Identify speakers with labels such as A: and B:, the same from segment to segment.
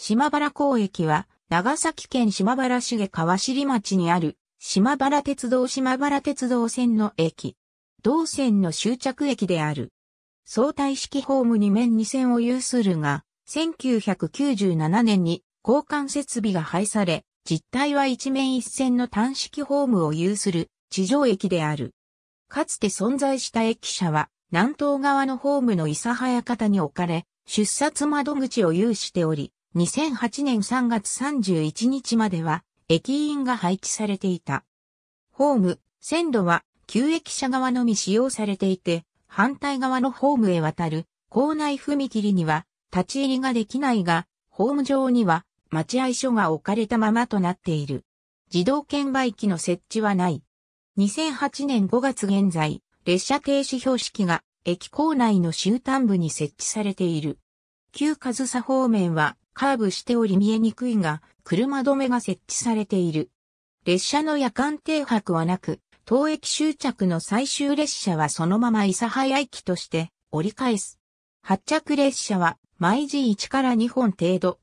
A: 島原港駅は、長崎県島原市下川尻町にある、島原鉄道島原鉄道線の駅。同線の終着駅である。相対式ホーム2面2線を有するが、1997年に交換設備が廃され、実態は一面一線の単式ホームを有する地上駅である。かつて存在した駅舎は、南東側のホームの諫早方に置かれ、出札窓口を有しており、2008年3月31日までは駅員が配置されていた。ホーム、線路は旧駅舎側のみ使用されていて、反対側のホームへ渡る校内踏切には立ち入りができないが、ホーム上には待合所が置かれたままとなっている。自動券売機の設置はない。2008年5月現在、列車停止標識が駅構内の終端部に設置されている。旧上サ方面はカーブしており見えにくいが、車止めが設置されている。列車の夜間停泊はなく、当駅終着の最終列車はそのまま諫早駅として折り返す。発着列車は毎時1から2本程度。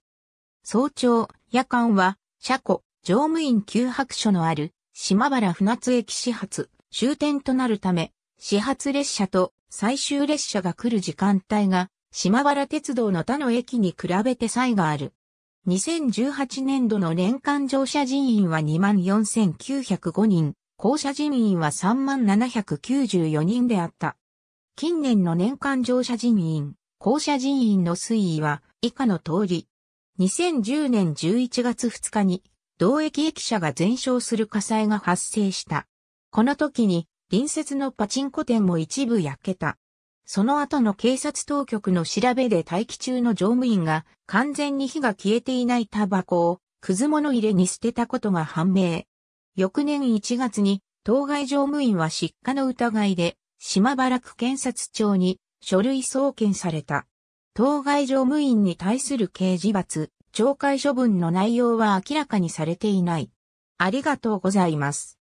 A: 早朝、夜間は、車庫、乗務員休泊所のある、島原船津駅始発、終点となるため、始発列車と最終列車が来る時間帯が島原鉄道の他の駅に比べて差異がある。2018年度の年間乗車人員は24,905人、降車人員は3794人であった。近年の年間乗車人員、降車人員の推移は以下の通り。2010年11月2日に同駅駅舎が全焼する火災が発生した。この時に隣接のパチンコ店も一部焼けた。その後の警察当局の調べで待機中の乗務員が完全に火が消えていないタバコをくず物入れに捨てたことが判明。翌年1月に当該乗務員は失火の疑いで島原区検察庁に書類送検された。当該乗務員に対する刑事罰、懲戒処分の内容は明らかにされていない。ありがとうございます。